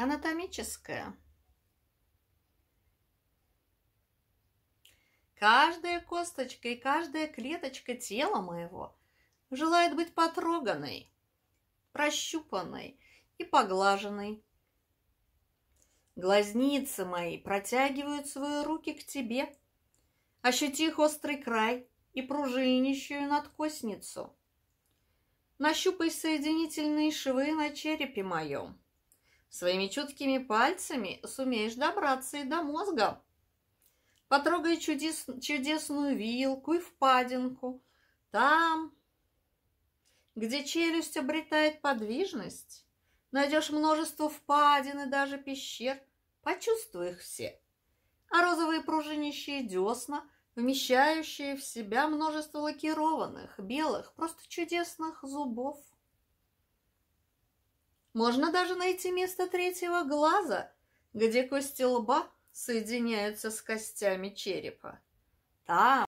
Анатомическая. Каждая косточка и каждая клеточка тела моего желает быть потроганной, прощупанной и поглаженной. Глазницы мои протягивают свои руки к тебе, ощутив острый край и пружинищую надкосницу. Нащупай соединительные швы на черепе моем. Своими чуткими пальцами сумеешь добраться и до мозга. Потрогай чудес, чудесную вилку и впадинку. Там, где челюсть обретает подвижность, найдешь множество впадин и даже пещер. Почувствуй их все. А розовые пружинящие десна, вмещающие в себя множество лакированных, белых, просто чудесных зубов – можно даже найти место третьего глаза, где кости лба соединяются с костями черепа. Там